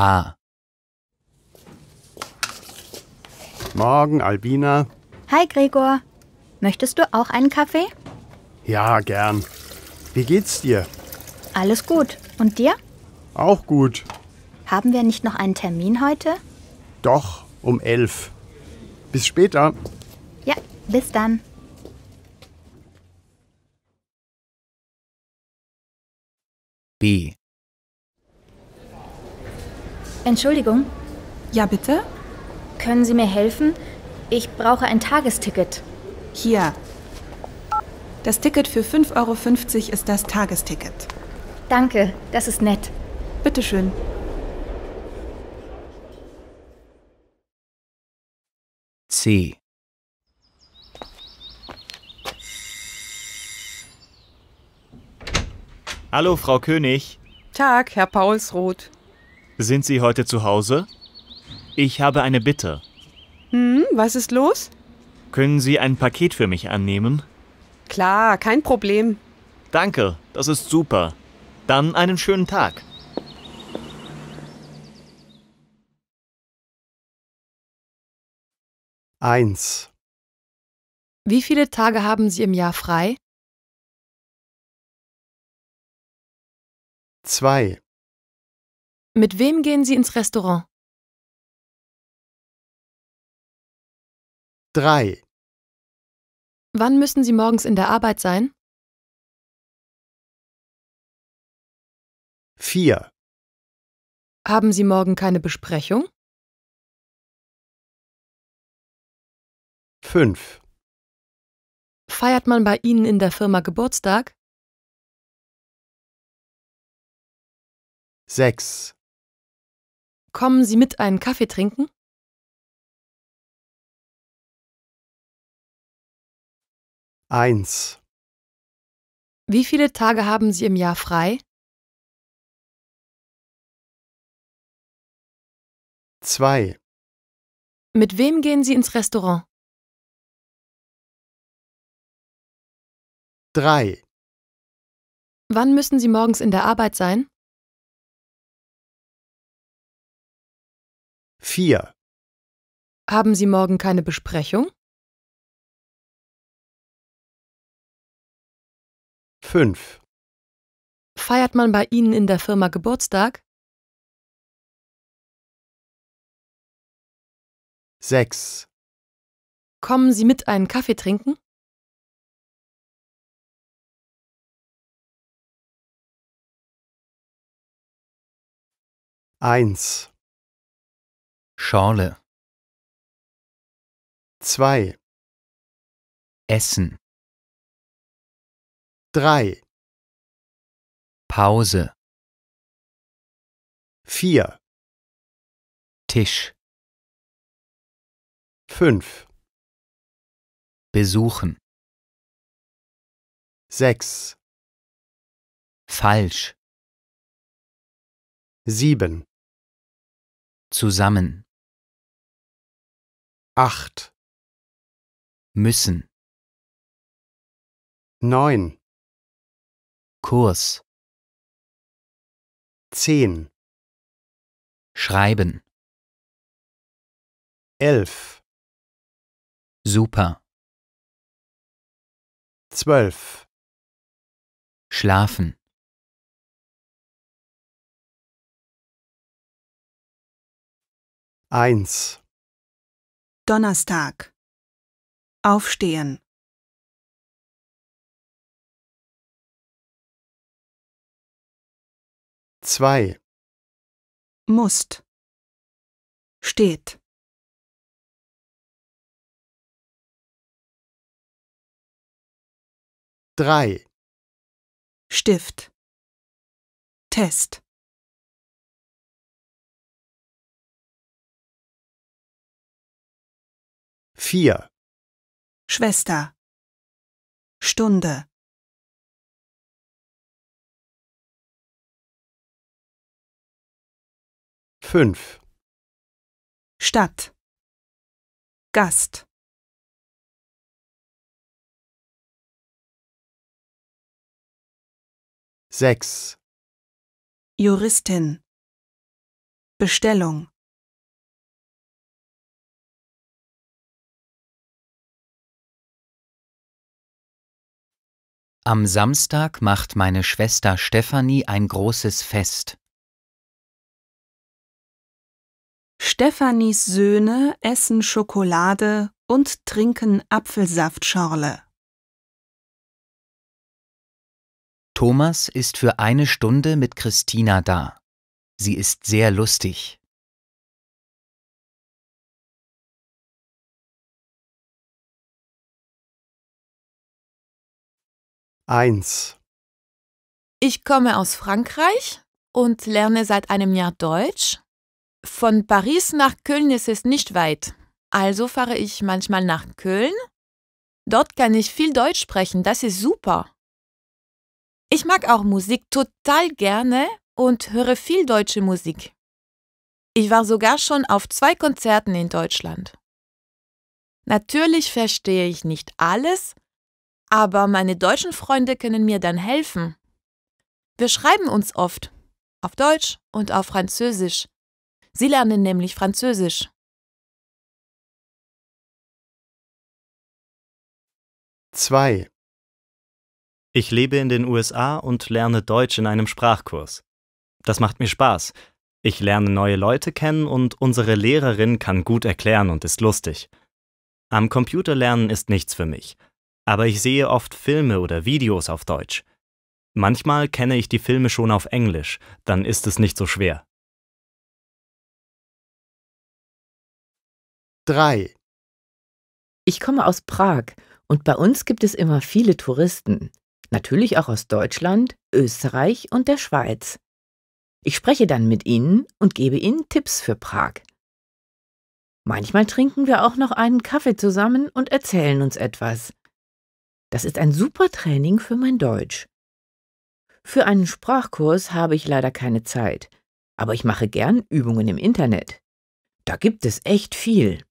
A. Morgen, Albina. Hi, Gregor. Möchtest du auch einen Kaffee? Ja, gern. Wie geht's dir? Alles gut. Und dir? Auch gut. Haben wir nicht noch einen Termin heute? Doch, um elf. Bis später. Ja, bis dann. B. Entschuldigung, Ja, bitte? können Sie mir helfen? Ich brauche ein Tagesticket. Hier. Das Ticket für 5,50 Euro ist das Tagesticket. Danke, das ist nett. Bitteschön. C. Hallo, Frau König. Tag, Herr Paulsroth. Sind Sie heute zu Hause? Ich habe eine Bitte. Hm, was ist los? Können Sie ein Paket für mich annehmen? Klar, kein Problem. Danke, das ist super. Dann einen schönen Tag. Eins. Wie viele Tage haben Sie im Jahr frei? Zwei. Mit wem gehen Sie ins Restaurant? 3. Wann müssen Sie morgens in der Arbeit sein? 4. Haben Sie morgen keine Besprechung? 5. Feiert man bei Ihnen in der Firma Geburtstag? 6. Kommen Sie mit einen Kaffee trinken? Eins. Wie viele Tage haben Sie im Jahr frei? Zwei. Mit wem gehen Sie ins Restaurant? Drei. Wann müssen Sie morgens in der Arbeit sein? Vier. Haben Sie morgen keine Besprechung? Fünf. Feiert man bei Ihnen in der Firma Geburtstag? Sechs. Kommen Sie mit einen Kaffee trinken? Eins. Schorle. 2. Essen. 3. Pause. 4. Tisch. 5. Besuchen. 6. Falsch. 7. Zusammen acht müssen neun Kurs zehn Schreiben elf Super zwölf Schlafen eins Donnerstag. Aufstehen. Zwei. Musst. Steht. Drei. Stift. Test. Vier. Schwester. Stunde. Fünf. Stadt. Gast. Sechs. Juristin. Bestellung. Am Samstag macht meine Schwester Stefanie ein großes Fest. Stefanis Söhne essen Schokolade und trinken Apfelsaftschorle. Thomas ist für eine Stunde mit Christina da. Sie ist sehr lustig. 1. Ich komme aus Frankreich und lerne seit einem Jahr Deutsch. Von Paris nach Köln ist es nicht weit, also fahre ich manchmal nach Köln. Dort kann ich viel Deutsch sprechen, das ist super. Ich mag auch Musik total gerne und höre viel deutsche Musik. Ich war sogar schon auf zwei Konzerten in Deutschland. Natürlich verstehe ich nicht alles, aber meine deutschen Freunde können mir dann helfen. Wir schreiben uns oft auf Deutsch und auf Französisch. Sie lernen nämlich Französisch. Zwei. Ich lebe in den USA und lerne Deutsch in einem Sprachkurs. Das macht mir Spaß. Ich lerne neue Leute kennen und unsere Lehrerin kann gut erklären und ist lustig. Am Computer lernen ist nichts für mich aber ich sehe oft Filme oder Videos auf Deutsch. Manchmal kenne ich die Filme schon auf Englisch, dann ist es nicht so schwer. 3. Ich komme aus Prag und bei uns gibt es immer viele Touristen. Natürlich auch aus Deutschland, Österreich und der Schweiz. Ich spreche dann mit ihnen und gebe ihnen Tipps für Prag. Manchmal trinken wir auch noch einen Kaffee zusammen und erzählen uns etwas. Das ist ein super Training für mein Deutsch. Für einen Sprachkurs habe ich leider keine Zeit, aber ich mache gern Übungen im Internet. Da gibt es echt viel.